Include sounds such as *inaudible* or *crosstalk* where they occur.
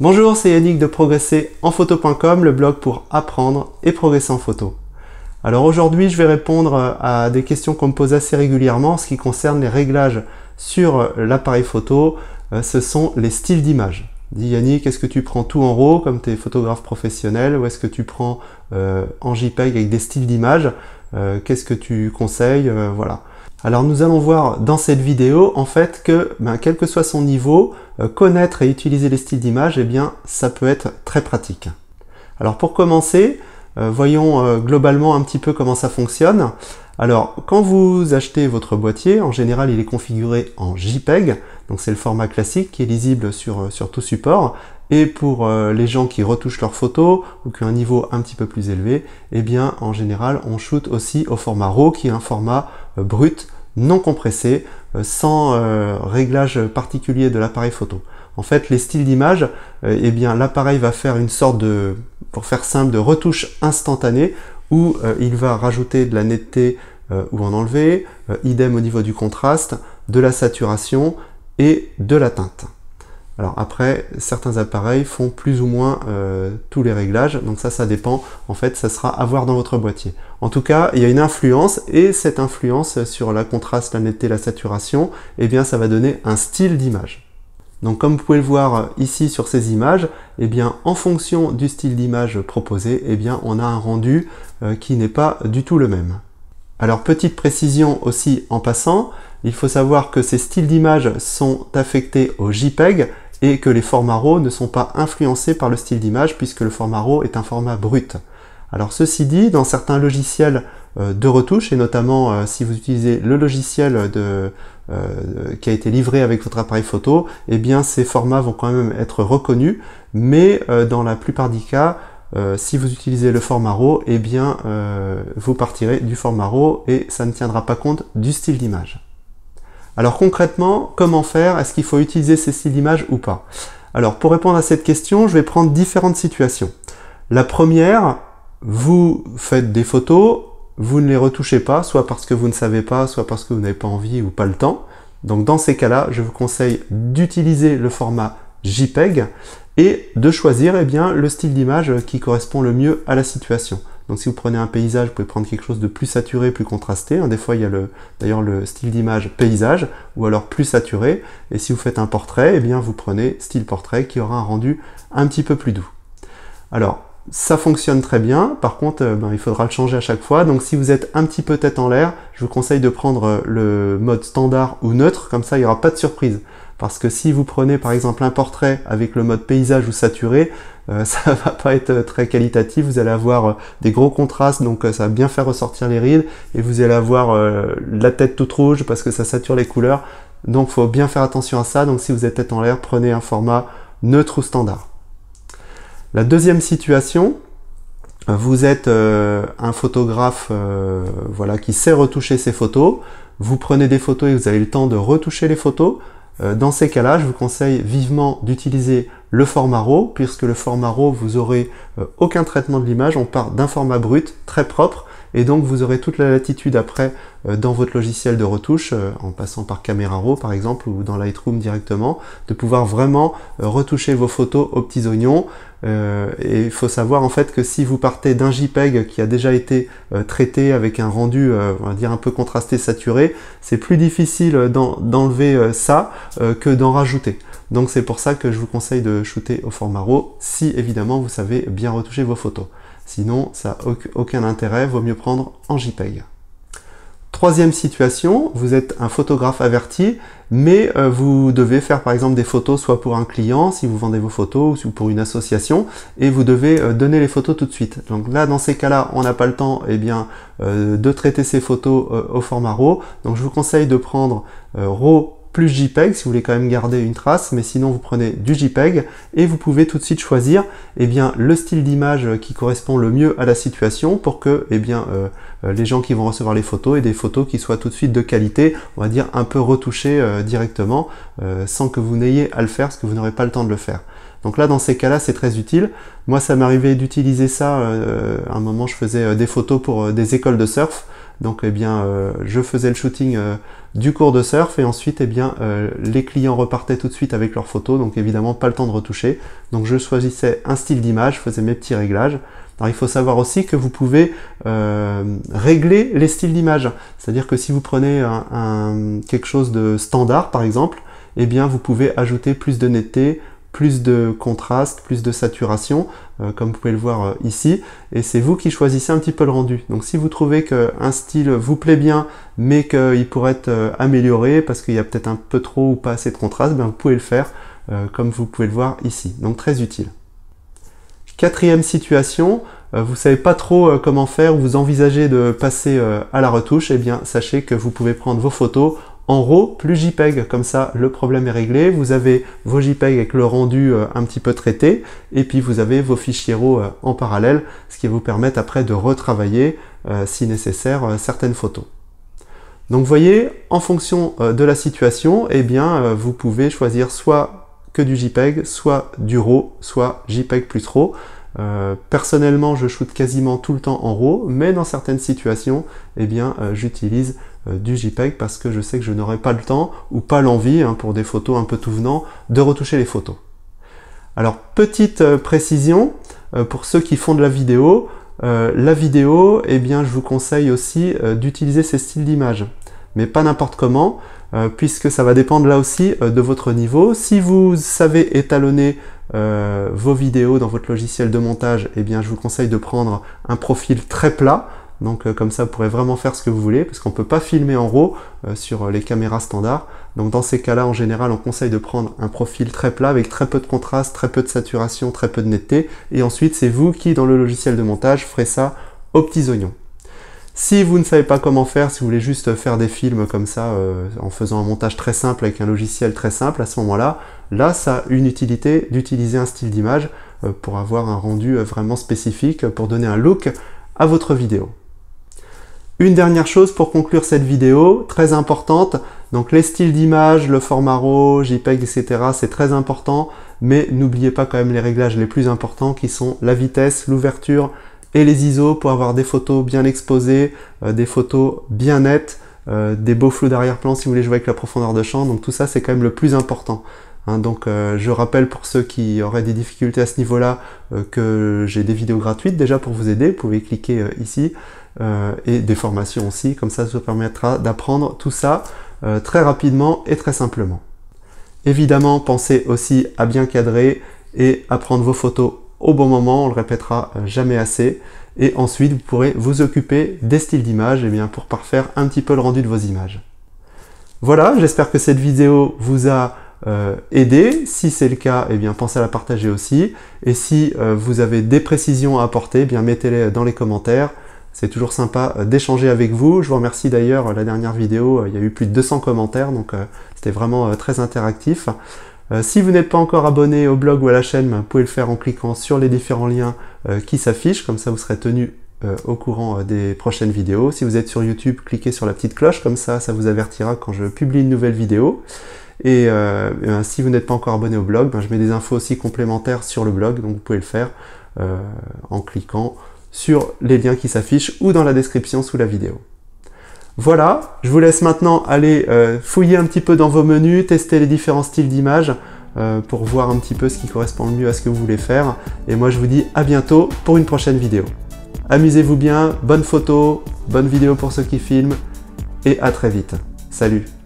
Bonjour, c'est Yannick de Progresser en photo.com, le blog pour apprendre et progresser en photo. Alors aujourd'hui, je vais répondre euh, à des questions qu'on me pose assez régulièrement en ce qui concerne les réglages sur euh, l'appareil photo. Euh, ce sont les styles d'image. Dis Yannick, est-ce que tu prends tout en RAW comme tes photographes professionnels ou est-ce que tu prends en JPEG avec des styles d'image Qu'est-ce que tu conseilles Voilà. Alors nous allons voir dans cette vidéo en fait que ben, quel que soit son niveau, euh, connaître et utiliser les styles d'image, eh bien ça peut être très pratique. Alors pour commencer, euh, voyons euh, globalement un petit peu comment ça fonctionne. Alors quand vous achetez votre boîtier, en général il est configuré en JPEG, donc c'est le format classique qui est lisible sur, tout support. Et pour les gens qui retouchent leurs photos ou qui ont un niveau un petit peu plus élevé, eh bien en général on shoot aussi au format RAW qui est un format brut non compressé, euh, sans euh, réglage particulier de l'appareil photo. En fait, les styles d'image, euh, eh bien, l'appareil va faire une sorte de, pour faire simple, de retouche instantanée où il va rajouter de la netteté ou en enlever, idem au niveau du contraste, de la saturation et de la teinte. Alors après, certains appareils font plus ou moins euh, tous les réglages, donc ça, ça dépend. En fait, ça sera à voir dans votre boîtier. En tout cas, il y a une influence et cette influence sur la contraste, la netteté, la saturation, eh bien, ça va donner un style d'image. Donc comme vous pouvez le voir ici sur ces images, eh bien en fonction du style d'image proposé, eh bien on a un rendu euh, qui n'est pas du tout le même. Alors petite précision aussi en passant, il faut savoir que ces styles d'image sont affectés au JPEG et que les formats RAW ne sont pas influencés par le style d'image puisque le format RAW est un format brut. Alors ceci dit, dans certains logiciels euh, de retouche, et notamment euh, si vous utilisez le logiciel de, euh, qui a été livré avec votre appareil photo, eh bien ces formats vont quand même être reconnus, mais dans la plupart des cas, si vous utilisez le format RAW, eh bien vous partirez du format RAW et ça ne tiendra pas compte du style d'image. Alors concrètement, comment faire Est-ce qu'il faut utiliser ces styles d'image ou pas Alors pour répondre à cette question, je vais prendre différentes situations. La première, vous faites des photos, vous ne les retouchez pas, soit parce que vous ne savez pas, soit parce que vous n'avez pas envie ou pas le temps. Donc dans ces cas-là, je vous conseille d'utiliser le format JPEG et de choisir eh bien, le style d'image qui correspond le mieux à la situation. Donc si vous prenez un paysage, vous pouvez prendre quelque chose de plus saturé, plus contrasté. Hein. Des fois, il y a d'ailleurs le style d'image paysage, ou alors plus saturé. Et si vous faites un portrait, eh bien vous prenez style portrait qui aura un rendu un petit peu plus doux. Alors, ça fonctionne très bien. Par contre, euh, ben, il faudra le changer à chaque fois. Donc si vous êtes un petit peu tête en l'air, je vous conseille de prendre euh, le mode standard ou neutre. Comme ça, il n'y aura pas de surprise. Parce que si vous prenez par exemple un portrait avec le mode paysage ou saturé, ça euh, *laughs* ça va pas être euh, très qualitatif, vous allez avoir euh, des gros contrastes, donc ça va bien faire ressortir les rides, et vous allez avoir la tête toute rouge parce que ça sature les couleurs. Donc il faut bien faire attention à ça, donc si vous êtes tête en l'air, prenez un format neutre ou standard. La deuxième situation, vous êtes un photographe voilà, qui sait retoucher ses photos, vous prenez des photos et vous avez le temps de retoucher les photos, euh, dans ces cas-là, je vous conseille vivement d'utiliser le format RAW, puisque le format RAW, vous aurez euh, aucun traitement de l'image, on part d'un format brut, très propre, et donc vous aurez toute la latitude après euh, dans votre logiciel de retouche, euh, en passant par Camera Raw par exemple ou dans Lightroom directement, de pouvoir vraiment euh, retoucher vos photos aux petits oignons. et il faut savoir en fait que si vous partez d'un JPEG qui a déjà été traité avec un rendu, on va dire un peu contrasté, saturé, c'est plus difficile d'enlever ça que d'en rajouter. Donc c'est pour ça que je vous conseille de shooter au format RAW si évidemment vous savez bien retoucher vos photos. Sinon, ça n'a aucun intérêt, vaut mieux prendre en JPEG. Troisième situation, vous êtes un photographe averti, mais euh, vous devez faire par exemple des photos soit pour un client, si vous vendez vos photos, ou pour une association, et vous devez euh, donner les photos tout de suite. Donc là, dans ces cas-là, on n'a pas le temps eh bien, euh, de traiter ces photos au format RAW. Donc je vous conseille de prendre RAW plus JPEG si vous voulez quand même garder une trace, mais sinon vous prenez du JPEG et vous pouvez tout de suite choisir et eh bien, le style d'image qui correspond le mieux à la situation pour que eh bien, euh, euh, les gens qui vont recevoir les photos aient des photos qui soient tout de suite de qualité, on va dire un peu retouchées euh, directement, sans que vous n'ayez à le faire, parce que vous n'aurez pas le temps de le faire. Donc là, dans ces cas-là, c'est très utile. Moi, ça m'arrivait d'utiliser ça. à un moment, je faisais des photos pour des écoles de surf. Donc eh bien, euh, je faisais le shooting euh, du cours de surf et ensuite eh bien, euh, les clients repartaient tout de suite avec leurs photos, donc évidemment pas le temps de retoucher. Donc je choisissais un style d'image, faisais mes petits réglages. Alors il faut savoir aussi que vous pouvez régler les styles d'image. C'est-à-dire que si vous prenez quelque chose de standard par exemple, eh bien vous pouvez ajouter plus de netteté, plus de contraste, plus de saturation, euh, comme vous pouvez le voir euh, ici. Et c'est vous qui choisissez un petit peu le rendu. Donc si vous trouvez qu'un style vous plaît bien, mais qu'il pourrait être euh, amélioré parce qu'il y a peut-être un peu trop ou pas assez de contraste, ben, vous pouvez le faire comme vous pouvez le voir ici. Donc très utile. Quatrième situation, vous savez pas trop comment faire, vous envisagez de passer à la retouche, et eh bien sachez que vous pouvez prendre vos photos en RAW plus JPEG. Comme ça, le problème est réglé. Vous avez vos JPEG avec le rendu euh, un petit peu traité, et puis vous avez vos fichiers RAW euh, en parallèle, ce qui vous permet après de retravailler, euh, si nécessaire, certaines photos. Donc vous voyez, en fonction de la situation, eh bien, vous pouvez choisir soit que du JPEG, soit du RAW, soit JPEG plus RAW. personnellement, je shoote quasiment tout le temps en RAW, mais dans certaines situations, eh bien, j'utilise euh, du JPEG parce que je sais que je n'aurai pas le temps ou pas l'envie, hein, pour des photos un peu tout venant, de retoucher les photos. Alors petite euh, précision, euh, pour ceux qui font de la vidéo, la vidéo, et eh bien je vous conseille aussi d'utiliser ces styles d'image, mais pas n'importe comment, puisque ça va dépendre là aussi de votre niveau. Si vous savez étalonner vos vidéos dans votre logiciel de montage, et eh bien je vous conseille de prendre un profil très plat, donc euh, comme ça, vous pourrez vraiment faire ce que vous voulez, parce qu'on ne peut pas filmer en RAW euh, sur euh, les caméras standards. Donc dans ces cas-là, en général, on conseille de prendre un profil très plat, avec très peu de contraste, très peu de saturation, très peu de netteté. Et ensuite, c'est vous qui, dans le logiciel de montage, ferez ça aux petits oignons. Si vous ne savez pas comment faire, si vous voulez juste faire des films comme ça, en faisant un montage très simple avec un logiciel très simple, à ce moment-là, là, ça a une utilité d'utiliser un style d'image pour avoir un rendu vraiment spécifique, pour donner un look à votre vidéo. Une dernière chose pour conclure cette vidéo, très importante, donc les styles d'image, le format RAW, JPEG, etc. c'est très important, mais n'oubliez pas quand même les réglages les plus importants qui sont la vitesse, l'ouverture et les ISO pour avoir des photos bien exposées, euh, des photos bien nettes, euh, des beaux flous d'arrière-plan si vous voulez jouer avec la profondeur de champ, donc tout ça c'est quand même le plus important. Hein, donc euh, je rappelle pour ceux qui auraient des difficultés à ce niveau-là euh, que j'ai des vidéos gratuites déjà pour vous aider, vous pouvez cliquer euh, ici, et des formations aussi, comme ça ça vous permettra d'apprendre tout ça très rapidement et très simplement. Évidemment, pensez aussi à bien cadrer et à prendre vos photos au bon moment, on le répétera jamais assez. Et ensuite, vous pourrez vous occuper des styles d'image et eh bien, pour parfaire un petit peu le rendu de vos images. Voilà, j'espère que cette vidéo vous a euh, aider. Si c'est le cas, et eh bien, pensez à la partager aussi. Et si euh, vous avez des précisions à apporter, eh bien, mettez-les dans les commentaires. C'est toujours sympa euh, d'échanger avec vous. Je vous remercie d'ailleurs, la dernière vidéo, il y a eu plus de 200 commentaires, donc c'était vraiment très interactif. si vous n'êtes pas encore abonné au blog ou à la chaîne, vous pouvez le faire en cliquant sur les différents liens qui s'affichent, comme ça vous serez tenu au courant des prochaines vidéos. Si vous êtes sur YouTube, cliquez sur la petite cloche, comme ça ça vous avertira quand je publie une nouvelle vidéo. Et, euh, euh, si vous n'êtes pas encore abonné au blog, ben, je mets des infos aussi complémentaires sur le blog, donc vous pouvez le faire euh, en cliquant sur les liens qui s'affichent ou dans la description sous la vidéo. Voilà, je vous laisse maintenant aller fouiller un petit peu dans vos menus, tester les différents styles d'images pour voir un petit peu ce qui correspond le mieux à ce que vous voulez faire. Et moi je vous dis à bientôt pour une prochaine vidéo. Amusez-vous bien, bonne photo, bonne vidéo pour ceux qui filment, et à très vite. Salut